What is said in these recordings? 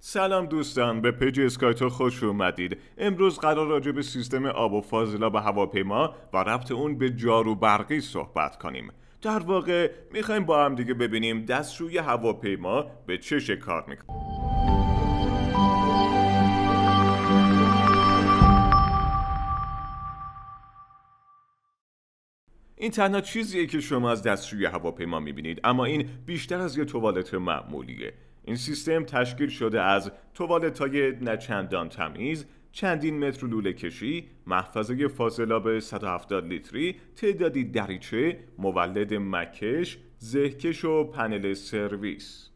سلام دوستان به پیج اسکایتو خوش اومدید امروز قرار راجع به سیستم آب و فاضلا به هواپیما و ربط اون به جارو برقی صحبت کنیم در واقع میخوایم با هم دیگه ببینیم دستشوی هواپیما به چه شکار کار میکنه این تنها چیزیه که شما از دستشوی هواپیما میبینید اما این بیشتر از یه توالت معمولیه این سیستم تشکیل شده از های نچندان تمیز، چندین متر لوله کشی، محفظه فاضلاب 170 لیتری، تعدادی دریچه، مولد مکش، زهکش و پنل سرویس.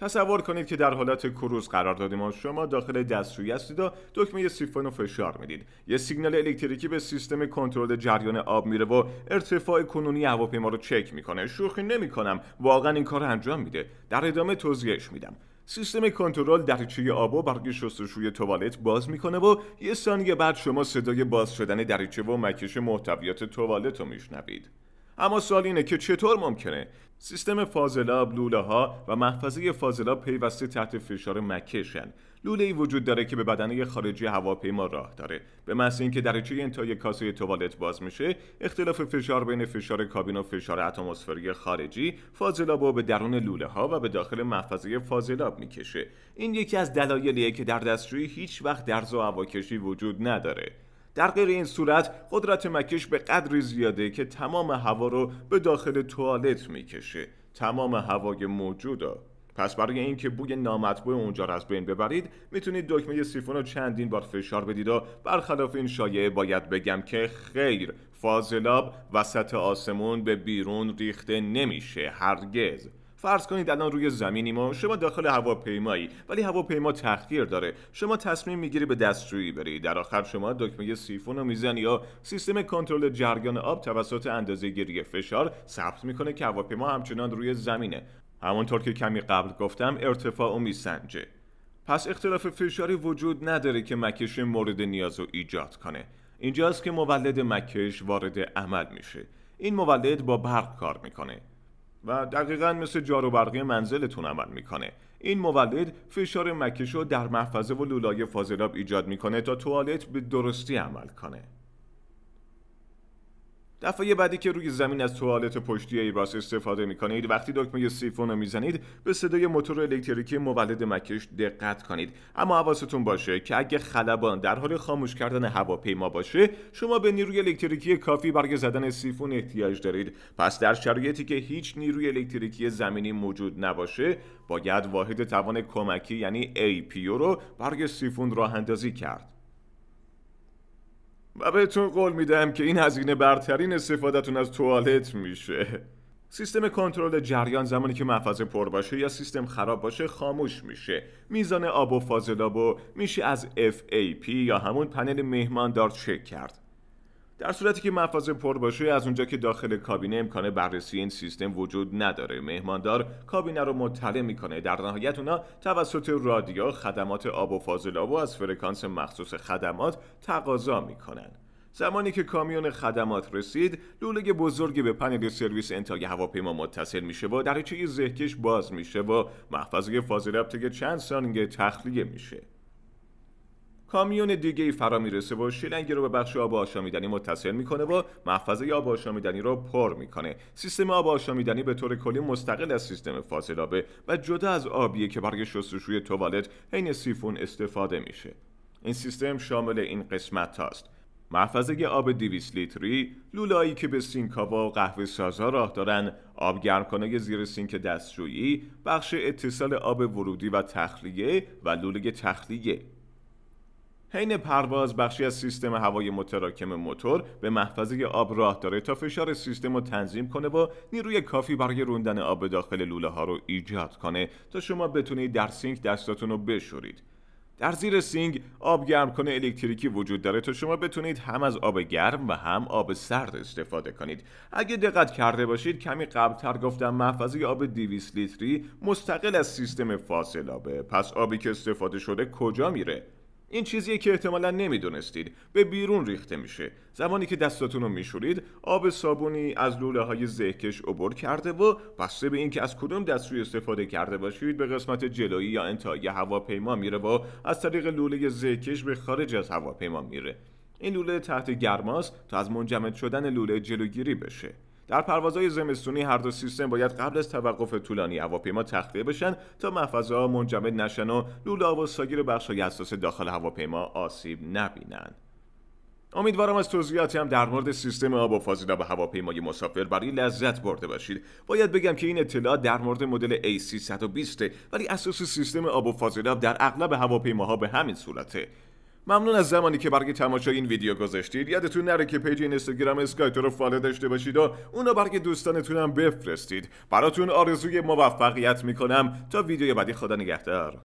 تصور کنید که در حالت کروز قرار دادیم و شما داخل دستشویی هستید و دکمه سیفون رو فشار میدید یه سیگنال الکتریکی به سیستم کنترل جریان آب میره و ارتفاع کنونی هواپیما رو چک میکنه شوخی نمیکنم واقعا این کار انجام میده در ادامه توضیحش میدم سیستم کنترل دریچه آب و برای شستشوی توالت باز میکنه و یه ثانیه بعد شما صدای باز شدن دریچه و مکش محتویات توالت رو میشنوید اما سوال اینه که چطور ممکنه سیستم فاضلاب لوله ها و محفظه فاضلاب پیوسته تحت فشار مکشن لوله ای وجود داره که به بدنه خارجی هواپیما راه داره به محض اینکه درجه انتهای کاسه توالت باز میشه اختلاف فشار بین فشار کابین و فشار اتمسفری خارجی فاضلاب رو به درون لوله ها و به داخل محفظه فاضلاب میکشه این یکی از دلایلیه که در دستشویی هیچ وقت درز و هواکشی وجود نداره در غیر این صورت قدرت مکش به قدری زیاده که تمام هوا رو به داخل توالت میکشه تمام هوای موجودا پس برای اینکه بوی نامطبوع اونجا را از بین ببرید میتونید دکمه سیفون رو چندین بار فشار بدید و برخلاف این شایعه باید بگم که خیر فاضلاب وسط آسمون به بیرون ریخته نمیشه هرگز فرض کنید الان روی زمینی ما شما داخل هواپیمایی ولی هواپیما تخییر داره شما تصمیم میگیری به دستشویی بری در آخر شما دکمه سیفون رو میزنی یا سیستم کنترل جریان آب توسط اندازه گیری فشار ثبت میکنه که هواپیما همچنان روی زمینه همانطور که کمی قبل گفتم ارتفاع و میسنجه پس اختلاف فشاری وجود نداره که مکش مورد نیاز رو ایجاد کنه اینجاست که مولد مکش وارد عمل میشه این مولد با برق کار میکنه و دقیقا مثل جارو برقی منزلتون عمل میکنه این مولد فشار مکش در محفظه و لولای فاضلاب ایجاد میکنه تا توالت به درستی عمل کنه دفعه بعدی که روی زمین از توالت پشتی ایباس استفاده می کنید وقتی دکمه سیفون رو میزنید به صدای موتور الکتریکی مولد مکش دقت کنید اما حواستون باشه که اگه خلبان در حال خاموش کردن هواپیما باشه شما به نیروی الکتریکی کافی برای زدن سیفون احتیاج دارید پس در شرایطی که هیچ نیروی الکتریکی زمینی موجود نباشه باید واحد توان کمکی یعنی APU رو برای سیفون راه اندازی کرد و بهتون قول میدم که این هزینه برترین استفادهتون از توالت میشه سیستم کنترل جریان زمانی که محفظه پر باشه یا سیستم خراب باشه خاموش میشه میزان آب و و میشه از FAP یا همون پنل مهماندار چک کرد در صورتی که پر باشه از اونجا که داخل کابینه امکان بررسی این سیستم وجود نداره مهماندار کابینه رو مطلع میکنه در نهایت اونا توسط رادیو خدمات آب و فاضلاب و از فرکانس مخصوص خدمات تقاضا میکنن زمانی که کامیون خدمات رسید لوله بزرگی به پنل سرویس انتهای هواپیما متصل میشه و دریچه زهکش باز میشه و محفظه فاضلاب طی چند ثانیه تخلیه میشه کامیون دیگه ای فرا میرسه و شیلنگ رو به بخش آب آشامیدنی متصل میکنه و محفظه آب آشامیدنی رو پر میکنه سیستم آب آشامیدنی به طور کلی مستقل از سیستم فاضلابه و جدا از آبیه که برای شستشوی توالت حین سیفون استفاده میشه این سیستم شامل این قسمت هاست محفظه آب 200 لیتری، لولایی که به سینکا و قهوه سازا راه دارن، آبگرمکنه زیر سینک دستشویی، بخش اتصال آب ورودی و تخلیه و لوله تخلیه. حین پرواز بخشی از سیستم هوای متراکم موتور به محفظه آب راه داره تا فشار سیستم رو تنظیم کنه و نیروی کافی برای روندن آب داخل لوله ها رو ایجاد کنه تا شما بتونید در سینک دستاتون رو بشورید در زیر سینگ آب گرم کنه الکتریکی وجود داره تا شما بتونید هم از آب گرم و هم آب سرد استفاده کنید اگه دقت کرده باشید کمی قبلتر گفتم محفظه آب 200 لیتری مستقل از سیستم آبه پس آبی که استفاده شده کجا میره این چیزیه که احتمالا نمیدونستید به بیرون ریخته میشه زمانی که دستاتون رو میشورید آب صابونی از لوله های زهکش عبور کرده و بسته به اینکه از کدوم روی استفاده کرده باشید به قسمت جلویی یا انتهای هواپیما میره و از طریق لوله زهکش به خارج از هواپیما میره این لوله تحت گرماست تا از منجمد شدن لوله جلوگیری بشه در پروازهای زمستونی هر دو سیستم باید قبل از توقف طولانی هواپیما تخلیه بشن تا محفظه ها منجمد نشن و لولا و ساگیر های اساس داخل هواپیما آسیب نبینند امیدوارم از توضیحاتی هم در مورد سیستم آب و فاضلاب به هواپیمای مسافر برای لذت برده باشید باید بگم که این اطلاع در مورد مدل A320 ولی اساس سیستم آب و فاضلاب در اغلب هواپیماها به همین صورته ممنون از زمانی که برای تماشای این ویدیو گذاشتید یادتون نره که پیج اینستاگرام اسکایتو رو فالو داشته باشید و رو برای دوستانتونم بفرستید براتون آرزوی موفقیت میکنم تا ویدیو بعدی خدا نگهدار